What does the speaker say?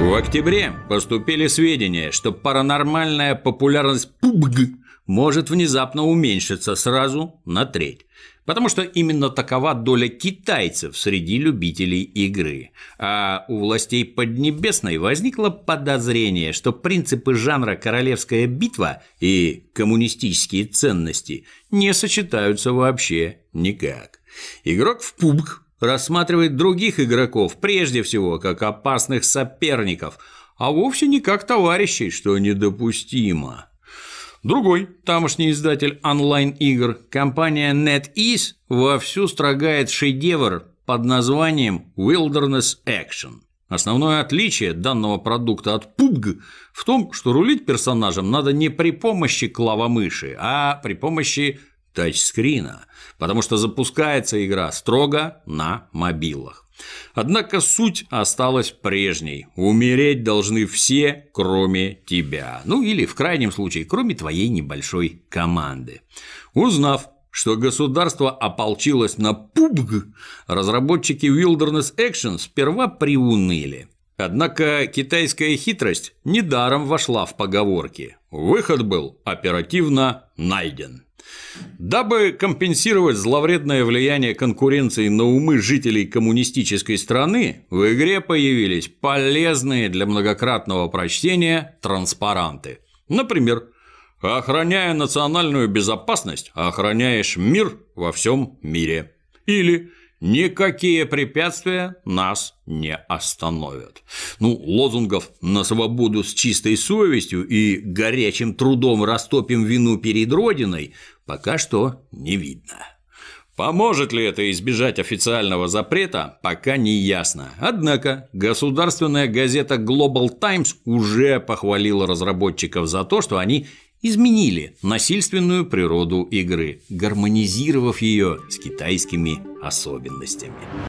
В октябре поступили сведения, что паранормальная популярность ПУБГ может внезапно уменьшиться сразу на треть, потому что именно такова доля китайцев среди любителей игры. А у властей Поднебесной возникло подозрение, что принципы жанра «Королевская битва» и коммунистические ценности не сочетаются вообще никак. Игрок в пубг рассматривает других игроков прежде всего как опасных соперников, а вовсе не как товарищей, что недопустимо. Другой тамошний издатель онлайн-игр, компания NetEase, вовсю строгает шедевр под названием Wilderness Action. Основное отличие данного продукта от PUBG в том, что рулить персонажем надо не при помощи клавомыши, а при помощи тачскрина, потому что запускается игра строго на мобилах. Однако суть осталась прежней. Умереть должны все, кроме тебя. Ну или, в крайнем случае, кроме твоей небольшой команды. Узнав, что государство ополчилось на пубг, разработчики Wilderness Action сперва приуныли. Однако китайская хитрость недаром вошла в поговорки. Выход был оперативно найден. Дабы компенсировать зловредное влияние конкуренции на умы жителей коммунистической страны, в игре появились полезные для многократного прочтения транспаранты. Например, «Охраняя национальную безопасность, охраняешь мир во всем мире». Или Никакие препятствия нас не остановят. Ну, лозунгов «на свободу с чистой совестью» и «горячим трудом растопим вину перед Родиной» пока что не видно. Поможет ли это избежать официального запрета, пока не ясно. Однако государственная газета Global Times уже похвалила разработчиков за то, что они изменили насильственную природу игры, гармонизировав ее с китайскими особенностями.